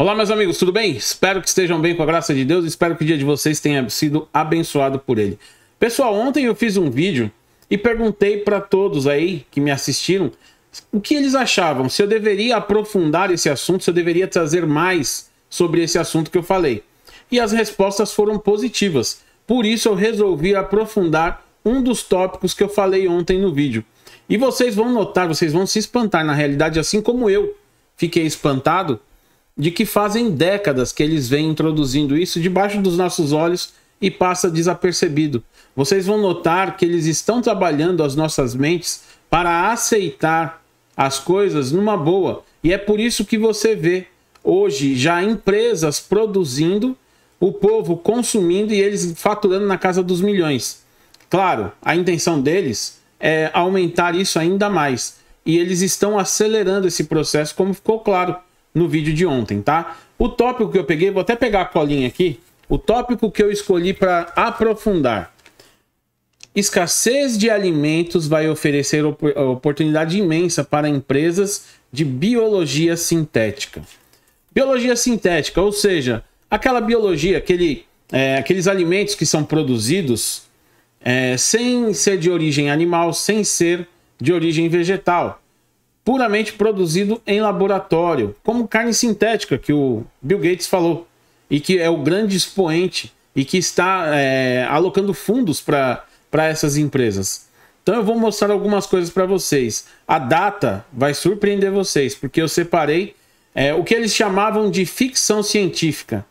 Olá, meus amigos, tudo bem? Espero que estejam bem com a graça de Deus. Espero que o dia de vocês tenha sido abençoado por Ele. Pessoal, ontem eu fiz um vídeo e perguntei para todos aí que me assistiram o que eles achavam, se eu deveria aprofundar esse assunto, se eu deveria trazer mais sobre esse assunto que eu falei. E as respostas foram positivas. Por isso eu resolvi aprofundar um dos tópicos que eu falei ontem no vídeo. E vocês vão notar, vocês vão se espantar na realidade, assim como eu fiquei espantado de que fazem décadas que eles vêm introduzindo isso debaixo dos nossos olhos e passa desapercebido. Vocês vão notar que eles estão trabalhando as nossas mentes para aceitar as coisas numa boa. E é por isso que você vê hoje já empresas produzindo, o povo consumindo e eles faturando na casa dos milhões. Claro, a intenção deles é aumentar isso ainda mais. E eles estão acelerando esse processo, como ficou claro no vídeo de ontem, tá? O tópico que eu peguei, vou até pegar a colinha aqui. O tópico que eu escolhi para aprofundar. Escassez de alimentos vai oferecer op oportunidade imensa para empresas de biologia sintética. Biologia sintética, ou seja, aquela biologia, aquele, é, aqueles alimentos que são produzidos é, sem ser de origem animal, sem ser de origem vegetal puramente produzido em laboratório, como carne sintética, que o Bill Gates falou, e que é o grande expoente e que está é, alocando fundos para essas empresas. Então eu vou mostrar algumas coisas para vocês. A data vai surpreender vocês, porque eu separei é, o que eles chamavam de ficção científica.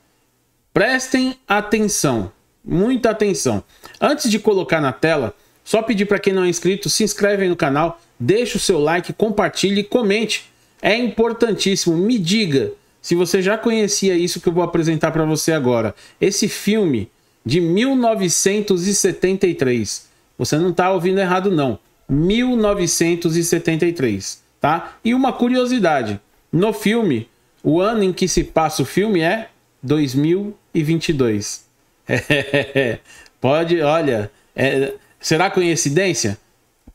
Prestem atenção, muita atenção. Antes de colocar na tela, só pedir para quem não é inscrito, se inscreve no canal, Deixe o seu like, compartilhe e comente. É importantíssimo. Me diga se você já conhecia isso que eu vou apresentar para você agora. Esse filme de 1973. Você não está ouvindo errado não. 1973, tá? E uma curiosidade, no filme, o ano em que se passa o filme é 2022. pode, olha, é, será coincidência?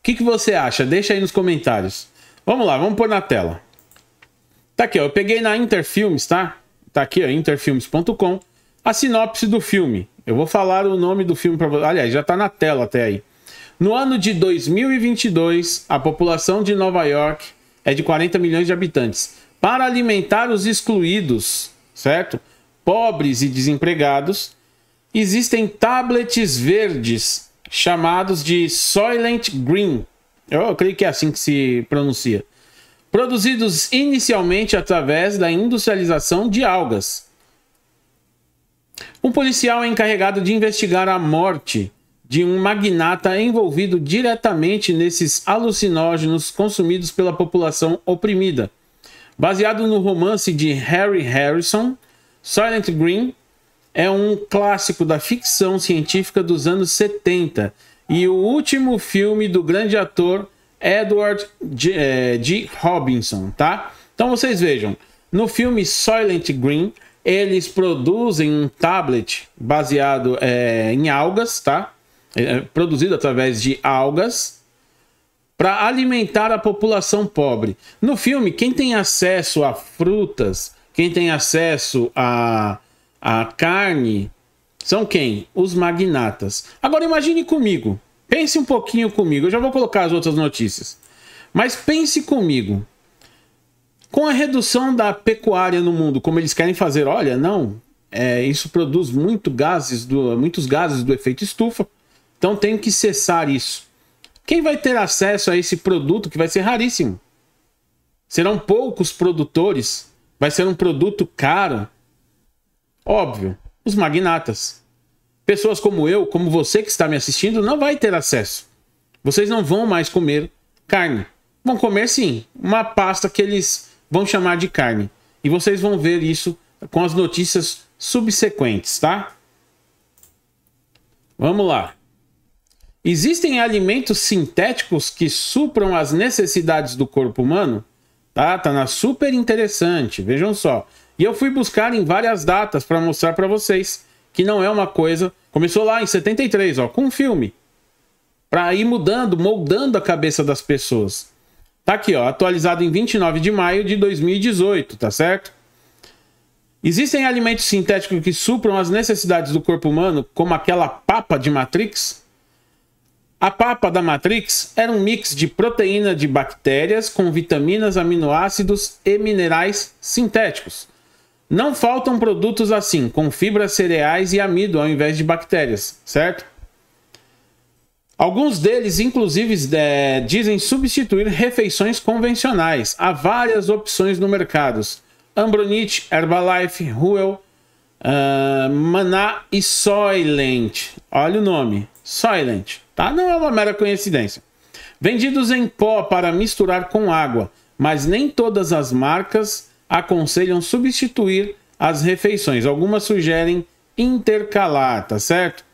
que, que você acha? Deixa aí nos comentários. Vamos lá, vamos pôr na tela. Tá aqui, ó, eu peguei na Interfilmes, tá? Tá aqui, ó, interfilmes.com, a sinopse do filme. Eu vou falar o nome do filme para vocês. Aliás, já tá na tela até aí. No ano de 2022, a população de Nova York é de 40 milhões de habitantes. Para alimentar os excluídos, certo? Pobres e desempregados, existem tablets verdes chamados de Soylent Green. Eu creio que é assim que se pronuncia. Produzidos inicialmente através da industrialização de algas. Um policial é encarregado de investigar a morte de um magnata envolvido diretamente nesses alucinógenos consumidos pela população oprimida. Baseado no romance de Harry Harrison, Silent Green é um clássico da ficção científica dos anos 70 e o último filme do grande ator Edward G. É, G. Robinson, tá? Então vocês vejam, no filme Soylent Green, eles produzem um tablet baseado é, em algas, tá? É, é produzido através de algas para alimentar a população pobre. No filme, quem tem acesso a frutas, quem tem acesso a a carne são quem? Os magnatas. Agora imagine comigo. Pense um pouquinho comigo. Eu já vou colocar as outras notícias. Mas pense comigo. Com a redução da pecuária no mundo, como eles querem fazer, olha, não, é, isso produz muito gases do, muitos gases do efeito estufa, então tem que cessar isso. Quem vai ter acesso a esse produto que vai ser raríssimo? Serão poucos produtores, vai ser um produto caro, Óbvio, os magnatas. Pessoas como eu, como você que está me assistindo, não vai ter acesso. Vocês não vão mais comer carne. Vão comer sim, uma pasta que eles vão chamar de carne. E vocês vão ver isso com as notícias subsequentes, tá? Vamos lá. Existem alimentos sintéticos que supram as necessidades do corpo humano? Tá, tá na super interessante. Vejam só. E eu fui buscar em várias datas para mostrar para vocês que não é uma coisa. Começou lá em 73, ó, com um filme. Para ir mudando, moldando a cabeça das pessoas. Tá aqui, ó, atualizado em 29 de maio de 2018, tá certo? Existem alimentos sintéticos que supram as necessidades do corpo humano, como aquela papa de Matrix? A papa da Matrix era um mix de proteína de bactérias com vitaminas, aminoácidos e minerais sintéticos. Não faltam produtos assim, com fibras, cereais e amido ao invés de bactérias, certo? Alguns deles, inclusive, é, dizem substituir refeições convencionais. Há várias opções no mercado: Ambronite, Herbalife, Ruel, uh, Maná e Soylent. Olha o nome: Soylent. Tá? Não é uma mera coincidência. Vendidos em pó para misturar com água, mas nem todas as marcas aconselham substituir as refeições. Algumas sugerem intercalar, tá certo?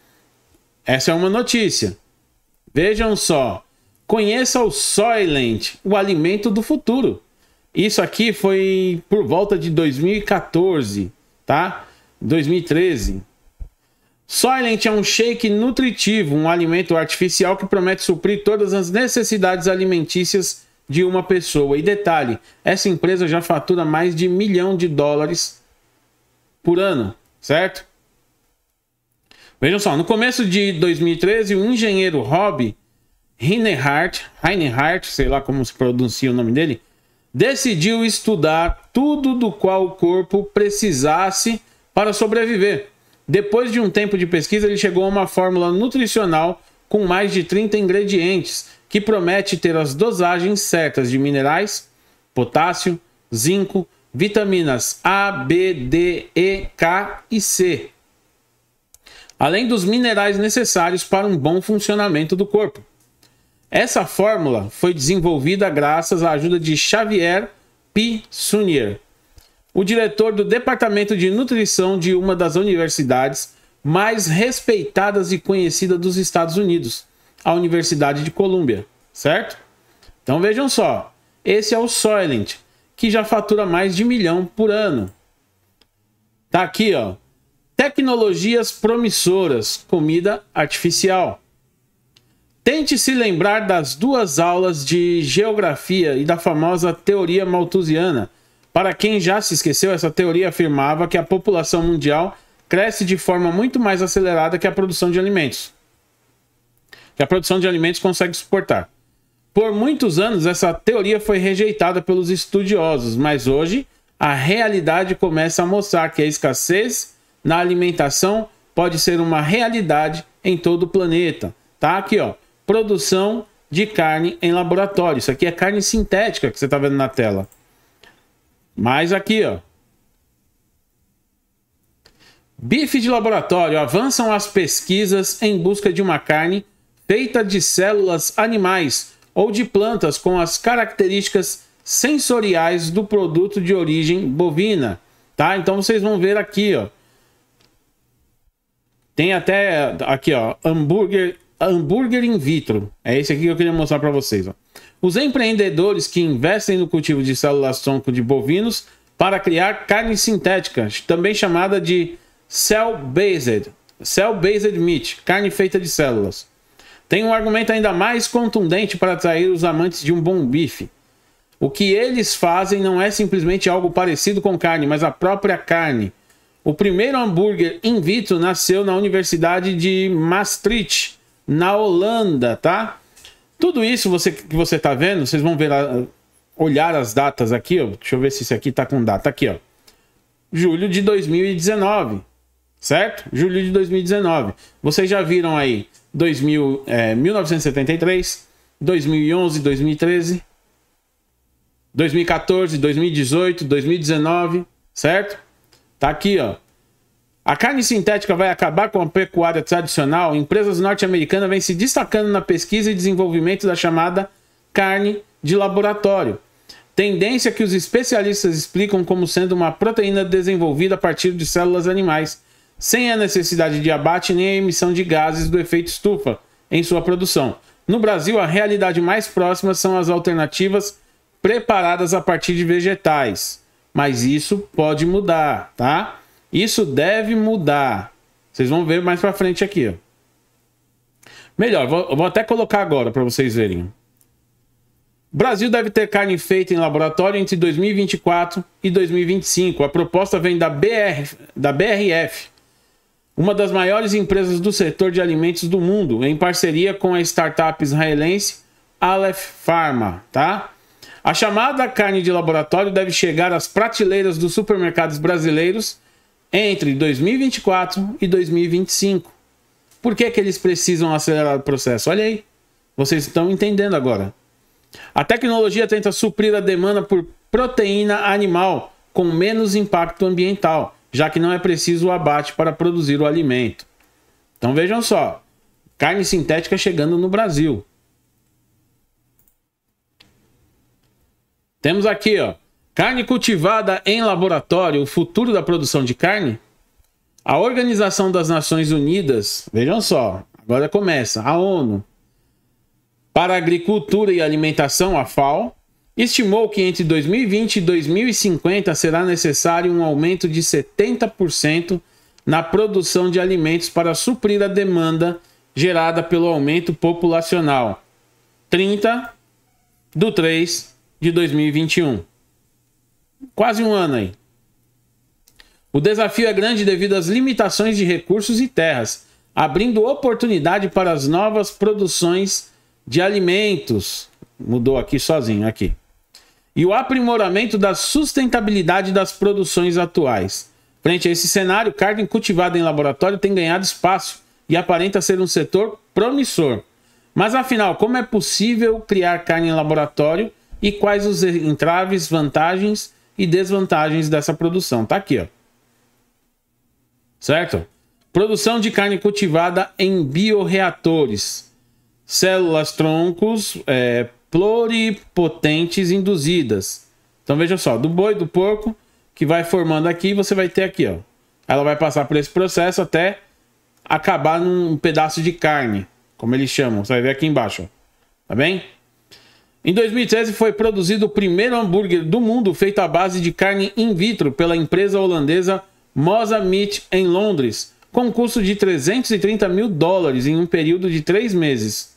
Essa é uma notícia. Vejam só. Conheça o Soylent, o alimento do futuro. Isso aqui foi por volta de 2014, tá? 2013. Soylent é um shake nutritivo, um alimento artificial que promete suprir todas as necessidades alimentícias de uma pessoa. E detalhe, essa empresa já fatura mais de milhão de dólares por ano, certo? Vejam só, no começo de 2013, o engenheiro Rob Heinehart, Reinhardt, sei lá como se pronuncia o nome dele, decidiu estudar tudo do qual o corpo precisasse para sobreviver. Depois de um tempo de pesquisa, ele chegou a uma fórmula nutricional com mais de 30 ingredientes, que promete ter as dosagens certas de minerais, potássio, zinco, vitaminas A, B, D, E, K e C, além dos minerais necessários para um bom funcionamento do corpo. Essa fórmula foi desenvolvida graças à ajuda de Xavier P. Sunier, o diretor do Departamento de Nutrição de uma das universidades mais respeitadas e conhecidas dos Estados Unidos, à Universidade de Colômbia, certo? Então vejam só, esse é o Soylent, que já fatura mais de um milhão por ano. Tá aqui, ó. Tecnologias promissoras, comida artificial. Tente se lembrar das duas aulas de geografia e da famosa teoria malthusiana. Para quem já se esqueceu, essa teoria afirmava que a população mundial cresce de forma muito mais acelerada que a produção de alimentos que a produção de alimentos consegue suportar. Por muitos anos, essa teoria foi rejeitada pelos estudiosos, mas hoje a realidade começa a mostrar que a escassez na alimentação pode ser uma realidade em todo o planeta. Tá aqui, ó, produção de carne em laboratório. Isso aqui é carne sintética que você está vendo na tela. Mais aqui, ó. Bife de laboratório. Avançam as pesquisas em busca de uma carne feita de células animais ou de plantas com as características sensoriais do produto de origem bovina, tá? Então vocês vão ver aqui, ó. Tem até aqui, ó, hambúrguer, hambúrguer in vitro. É esse aqui que eu queria mostrar para vocês, ó. Os empreendedores que investem no cultivo de células-tronco de bovinos para criar carne sintética, também chamada de cell-based, cell-based meat, carne feita de células. Tem um argumento ainda mais contundente para atrair os amantes de um bom bife. O que eles fazem não é simplesmente algo parecido com carne, mas a própria carne. O primeiro hambúrguer in vitro nasceu na Universidade de Maastricht, na Holanda, tá? Tudo isso você, que você tá vendo, vocês vão ver olhar as datas aqui, ó. Deixa eu ver se isso aqui tá com data aqui, ó. Julho de 2019, certo? Julho de 2019. Vocês já viram aí 2000, é, 1973, 2011, 2013, 2014, 2018, 2019, certo? Tá aqui, ó. A carne sintética vai acabar com a pecuária tradicional. Empresas norte-americanas vêm se destacando na pesquisa e desenvolvimento da chamada carne de laboratório. Tendência que os especialistas explicam como sendo uma proteína desenvolvida a partir de células animais sem a necessidade de abate nem a emissão de gases do efeito estufa em sua produção. No Brasil, a realidade mais próxima são as alternativas preparadas a partir de vegetais, mas isso pode mudar, tá? Isso deve mudar. Vocês vão ver mais para frente aqui. Ó. Melhor, vou, vou até colocar agora para vocês verem. Brasil deve ter carne feita em laboratório entre 2024 e 2025. A proposta vem da, BR, da BRF, uma das maiores empresas do setor de alimentos do mundo, em parceria com a startup israelense Aleph Pharma, tá? A chamada carne de laboratório deve chegar às prateleiras dos supermercados brasileiros entre 2024 e 2025. Por que, que eles precisam acelerar o processo? Olha aí, vocês estão entendendo agora. A tecnologia tenta suprir a demanda por proteína animal com menos impacto ambiental já que não é preciso o abate para produzir o alimento. Então vejam só, carne sintética chegando no Brasil. Temos aqui, ó, carne cultivada em laboratório, o futuro da produção de carne. A Organização das Nações Unidas, vejam só, agora começa, a ONU, para a Agricultura e Alimentação, a FAO, estimou que entre 2020 e 2050 será necessário um aumento de 70% na produção de alimentos para suprir a demanda gerada pelo aumento populacional. 30 do 3 de 2021. Quase um ano aí. O desafio é grande devido às limitações de recursos e terras, abrindo oportunidade para as novas produções de alimentos. Mudou aqui sozinho, aqui e o aprimoramento da sustentabilidade das produções atuais. Frente a esse cenário, carne cultivada em laboratório tem ganhado espaço e aparenta ser um setor promissor. Mas afinal, como é possível criar carne em laboratório e quais os entraves, vantagens e desvantagens dessa produção? Tá aqui, ó. Certo? Produção de carne cultivada em bioreatores, células troncos, é, pluripotentes induzidas. Então veja só, do boi, do porco, que vai formando aqui, você vai ter aqui, ó. Ela vai passar por esse processo até acabar num pedaço de carne, como eles chamam. Você vai ver aqui embaixo, ó. tá bem? Em 2013 foi produzido o primeiro hambúrguer do mundo feito à base de carne in vitro pela empresa holandesa Moza Meat em Londres, com um custo de 330 mil dólares em um período de três meses.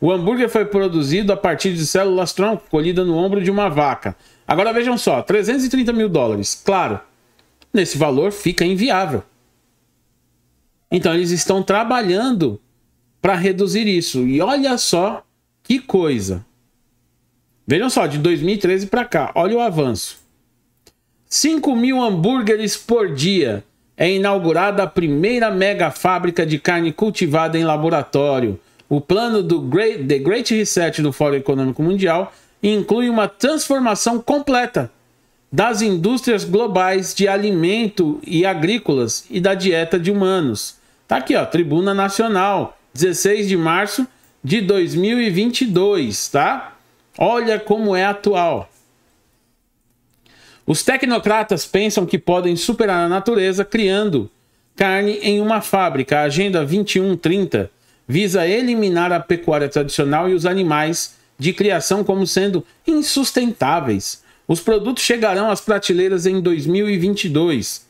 O hambúrguer foi produzido a partir de células tronco colhida no ombro de uma vaca. Agora vejam só, 330 mil dólares. Claro, nesse valor fica inviável. Então eles estão trabalhando para reduzir isso. E olha só que coisa. Vejam só, de 2013 para cá, olha o avanço. 5 mil hambúrgueres por dia. É inaugurada a primeira mega fábrica de carne cultivada em laboratório. O plano do Great, The Great Reset do Fórum Econômico Mundial inclui uma transformação completa das indústrias globais de alimento e agrícolas e da dieta de humanos. Tá aqui, ó, Tribuna Nacional, 16 de março de 2022, tá? Olha como é atual. Os tecnocratas pensam que podem superar a natureza criando carne em uma fábrica. A Agenda 2130 visa eliminar a pecuária tradicional e os animais de criação como sendo insustentáveis. Os produtos chegarão às prateleiras em 2022.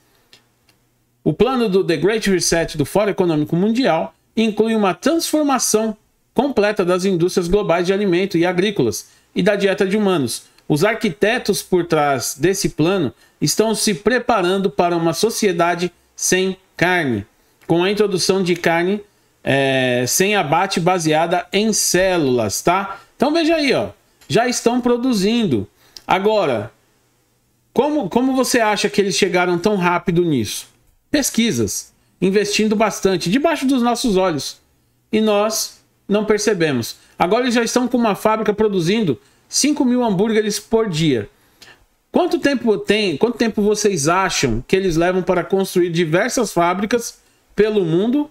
O plano do The Great Reset do Fórum Econômico Mundial inclui uma transformação completa das indústrias globais de alimento e agrícolas e da dieta de humanos. Os arquitetos por trás desse plano estão se preparando para uma sociedade sem carne, com a introdução de carne é, sem abate baseada em células, tá? Então veja aí, ó, já estão produzindo. Agora, como, como você acha que eles chegaram tão rápido nisso? Pesquisas, investindo bastante, debaixo dos nossos olhos. E nós não percebemos. Agora eles já estão com uma fábrica produzindo 5 mil hambúrgueres por dia. Quanto tempo tem? Quanto tempo vocês acham que eles levam para construir diversas fábricas pelo mundo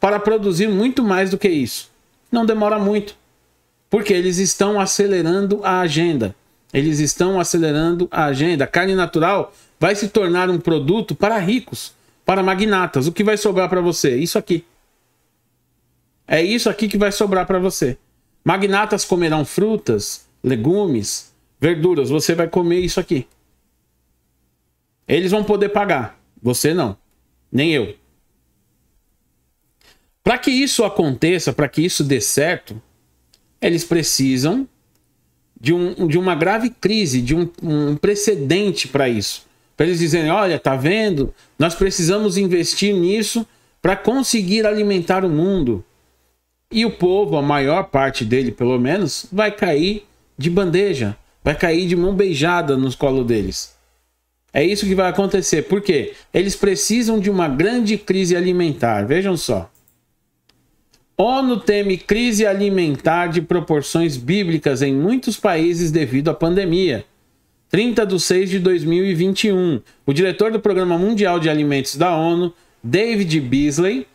para produzir muito mais do que isso. Não demora muito, porque eles estão acelerando a agenda. Eles estão acelerando a agenda. Carne natural vai se tornar um produto para ricos, para magnatas. O que vai sobrar para você? Isso aqui. É isso aqui que vai sobrar para você. Magnatas comerão frutas, legumes, verduras. Você vai comer isso aqui. Eles vão poder pagar, você não, nem eu. Para que isso aconteça, para que isso dê certo, eles precisam de, um, de uma grave crise, de um, um precedente para isso. Para eles dizerem: olha, tá vendo? Nós precisamos investir nisso para conseguir alimentar o mundo. E o povo, a maior parte dele pelo menos, vai cair de bandeja, vai cair de mão beijada nos colos deles. É isso que vai acontecer. Por quê? Eles precisam de uma grande crise alimentar. Vejam só. ONU teme crise alimentar de proporções bíblicas em muitos países devido à pandemia. 30 de 6 de 2021, o diretor do Programa Mundial de Alimentos da ONU, David Beasley,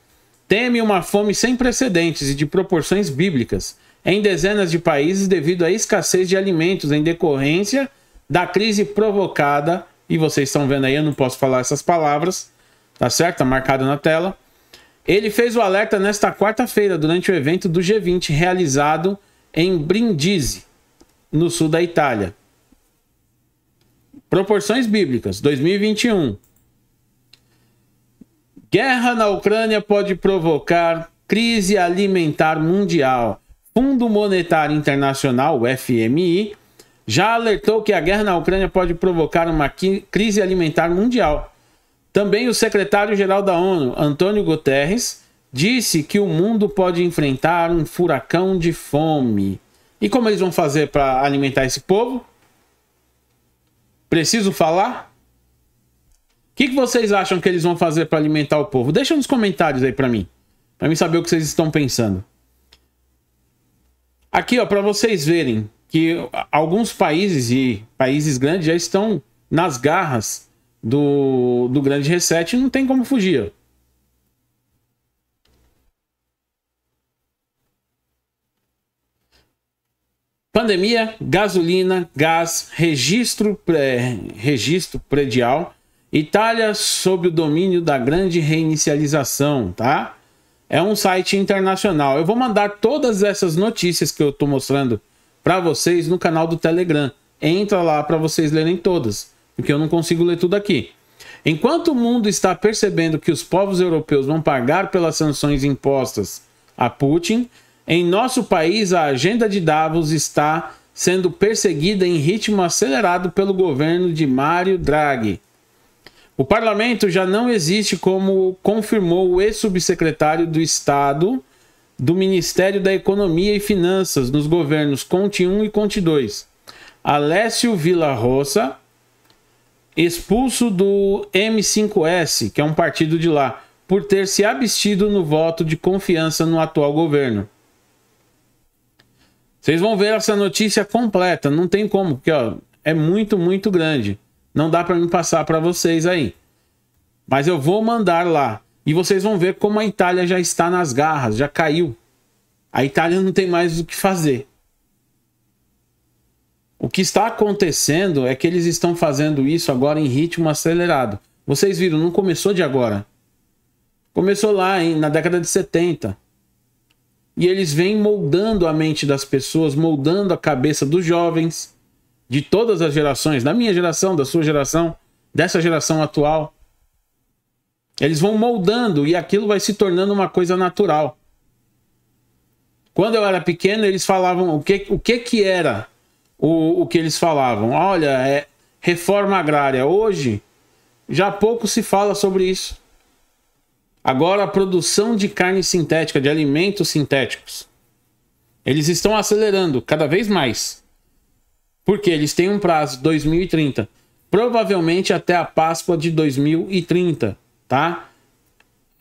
teme uma fome sem precedentes e de proporções bíblicas em dezenas de países devido à escassez de alimentos em decorrência da crise provocada, e vocês estão vendo aí, eu não posso falar essas palavras, tá certo? Tá marcado na tela ele fez o alerta nesta quarta-feira, durante o evento do G20 realizado em Brindisi, no sul da Itália. Proporções bíblicas, 2021. Guerra na Ucrânia pode provocar crise alimentar mundial. Fundo Monetário Internacional, FMI, já alertou que a guerra na Ucrânia pode provocar uma crise alimentar mundial. Também o secretário-geral da ONU, Antônio Guterres, disse que o mundo pode enfrentar um furacão de fome. E como eles vão fazer para alimentar esse povo? Preciso falar? O que, que, vocês acham que eles vão fazer para alimentar o povo? Deixa nos comentários aí para mim, para mim saber o que vocês estão pensando. Aqui, ó, para vocês verem que alguns países e países grandes já estão nas garras do, do grande reset, não tem como fugir. Pandemia, gasolina, gás, registro, é, registro predial. Itália sob o domínio da grande reinicialização, tá? É um site internacional. Eu vou mandar todas essas notícias que eu tô mostrando para vocês no canal do Telegram. Entra lá para vocês lerem todas porque eu não consigo ler tudo aqui. Enquanto o mundo está percebendo que os povos europeus vão pagar pelas sanções impostas a Putin, em nosso país a agenda de Davos está sendo perseguida em ritmo acelerado pelo governo de Mário Draghi. O parlamento já não existe, como confirmou o ex-subsecretário do Estado do Ministério da Economia e Finanças nos governos Conte 1 e Conte 2, Alessio Villa Rossa, expulso do M5S, que é um partido de lá, por ter se abstido no voto de confiança no atual governo. Vocês vão ver essa notícia completa, não tem como, porque ó, é muito, muito grande. Não dá para me passar para vocês aí. Mas eu vou mandar lá. E vocês vão ver como a Itália já está nas garras, já caiu. A Itália não tem mais o que fazer. O que está acontecendo é que eles estão fazendo isso agora em ritmo acelerado. Vocês viram, não começou de agora. Começou lá hein, na década de 70. E eles vêm moldando a mente das pessoas, moldando a cabeça dos jovens, de todas as gerações, da minha geração, da sua geração, dessa geração atual. Eles vão moldando e aquilo vai se tornando uma coisa natural. Quando eu era pequeno, eles falavam o que, o que, que era o, o que eles falavam. Olha, é reforma agrária. Hoje, já pouco se fala sobre isso. Agora, a produção de carne sintética, de alimentos sintéticos. Eles estão acelerando cada vez mais. Porque eles têm um prazo, 2030. Provavelmente até a Páscoa de 2030, tá?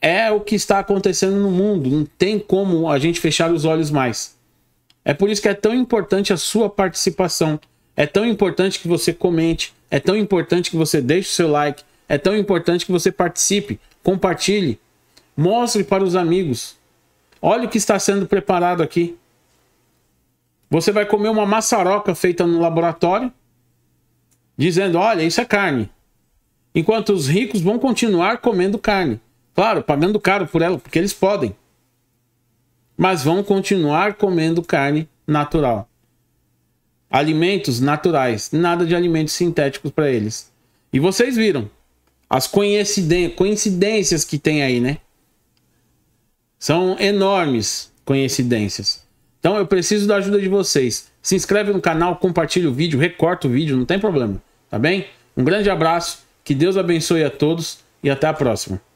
É o que está acontecendo no mundo. Não tem como a gente fechar os olhos mais. É por isso que é tão importante a sua participação. É tão importante que você comente. É tão importante que você deixe o seu like. É tão importante que você participe, compartilhe, mostre para os amigos. Olha o que está sendo preparado aqui. Você vai comer uma maçaroca feita no laboratório, dizendo: olha, isso é carne. Enquanto os ricos vão continuar comendo carne. Claro, pagando caro por ela, porque eles podem mas vão continuar comendo carne natural. Alimentos naturais, nada de alimentos sintéticos para eles. E vocês viram as coincidências que tem aí, né? São enormes coincidências. Então eu preciso da ajuda de vocês. Se inscreve no canal, compartilha o vídeo, recorta o vídeo, não tem problema, tá bem? Um grande abraço, que Deus abençoe a todos e até a próxima.